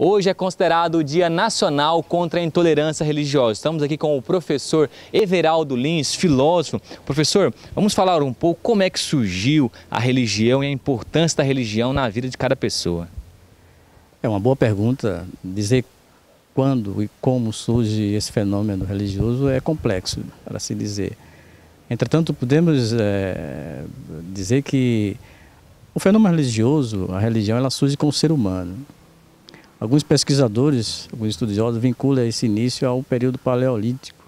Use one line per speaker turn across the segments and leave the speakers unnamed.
Hoje é considerado o Dia Nacional contra a Intolerância Religiosa. Estamos aqui com o professor Everaldo Lins, filósofo. Professor, vamos falar um pouco como é que surgiu a religião e a importância da religião na vida de cada pessoa.
É uma boa pergunta. Dizer quando e como surge esse fenômeno religioso é complexo, para se dizer. Entretanto, podemos é, dizer que o fenômeno religioso, a religião, ela surge com o ser humano. Alguns pesquisadores, alguns estudiosos vinculam esse início ao período paleolítico,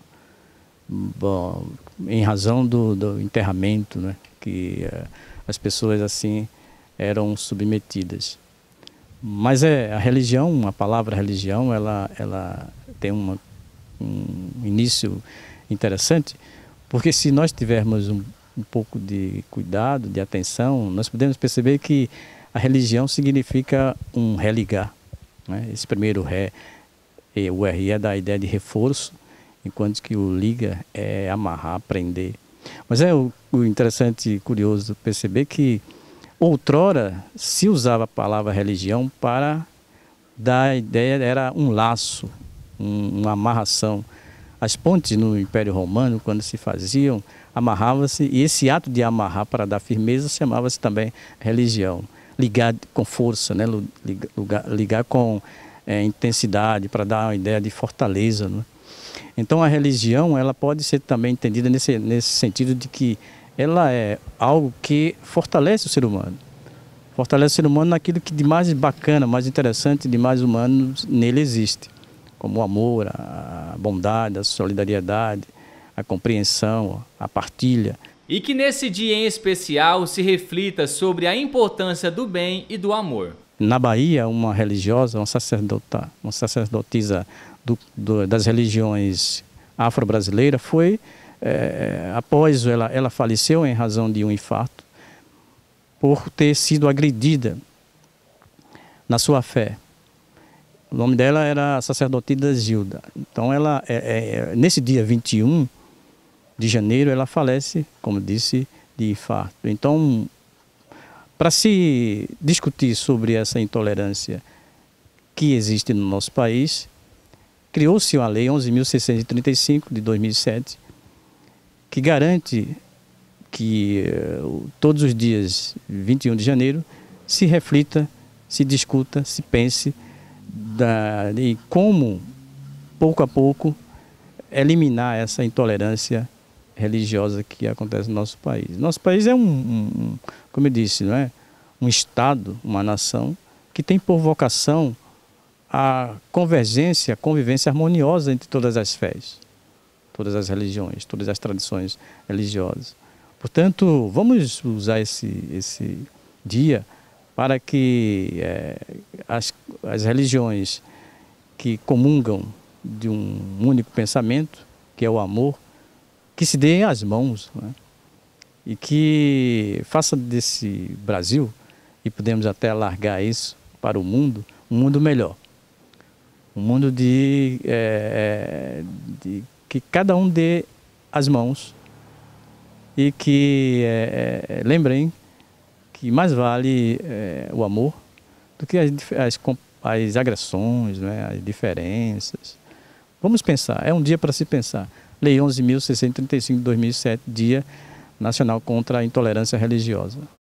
bom, em razão do, do enterramento, né, que eh, as pessoas assim eram submetidas. Mas é a religião, a palavra religião, ela, ela tem uma, um início interessante, porque se nós tivermos um, um pouco de cuidado, de atenção, nós podemos perceber que a religião significa um religar né? Esse primeiro Ré, é, o RI é da ideia de reforço, enquanto que o liga é amarrar, prender. Mas é o, o interessante e curioso perceber que outrora se usava a palavra religião para dar a ideia, era um laço, um, uma amarração. As pontes no Império Romano, quando se faziam, amarrava-se, e esse ato de amarrar para dar firmeza chamava-se também religião ligar com força, né? ligar, ligar com é, intensidade, para dar uma ideia de fortaleza. Né? Então a religião ela pode ser também entendida nesse, nesse sentido de que ela é algo que fortalece o ser humano. Fortalece o ser humano naquilo que de mais bacana, mais interessante, de mais humano nele existe, como o amor, a bondade, a solidariedade, a compreensão, a partilha
e que nesse dia em especial se reflita sobre a importância do bem e do amor.
Na Bahia, uma religiosa, uma, sacerdota, uma sacerdotisa do, do, das religiões afro-brasileira foi, é, após ela, ela faleceu em razão de um infarto, por ter sido agredida na sua fé. O nome dela era sacerdotisa Gilda. Então, ela, é, é, nesse dia 21, de janeiro, ela falece, como disse, de infarto. Então, para se discutir sobre essa intolerância que existe no nosso país, criou-se uma lei 11.635 de 2007 que garante que eh, todos os dias 21 de janeiro se reflita, se discuta, se pense da, de como, pouco a pouco, eliminar essa intolerância religiosa que acontece no nosso país. Nosso país é um, um como eu disse, não é? um Estado, uma nação, que tem por vocação a convergência, a convivência harmoniosa entre todas as fés, todas as religiões, todas as tradições religiosas. Portanto, vamos usar esse, esse dia para que é, as, as religiões que comungam de um único pensamento, que é o amor, que se deem as mãos né? e que faça desse Brasil, e podemos até largar isso para o mundo, um mundo melhor. Um mundo de, é, é de que cada um dê as mãos e que é, é, lembrem que mais vale é, o amor do que as, as, as agressões, né, as diferenças. Vamos pensar, é um dia para se pensar. Lei 11.635 de 2007, Dia Nacional contra a Intolerância Religiosa.